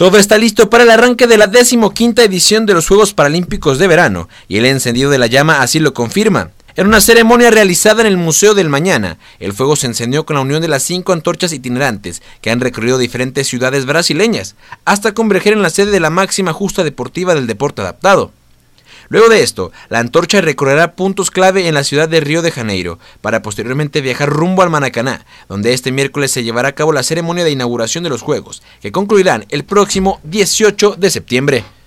Todo está listo para el arranque de la decimoquinta edición de los Juegos Paralímpicos de Verano, y el encendido de la llama así lo confirma. En una ceremonia realizada en el Museo del Mañana, el fuego se encendió con la unión de las cinco antorchas itinerantes que han recorrido diferentes ciudades brasileñas, hasta converger en la sede de la máxima justa deportiva del deporte adaptado. Luego de esto, la antorcha recorrerá puntos clave en la ciudad de Río de Janeiro, para posteriormente viajar rumbo al Manacaná, donde este miércoles se llevará a cabo la ceremonia de inauguración de los Juegos, que concluirán el próximo 18 de septiembre.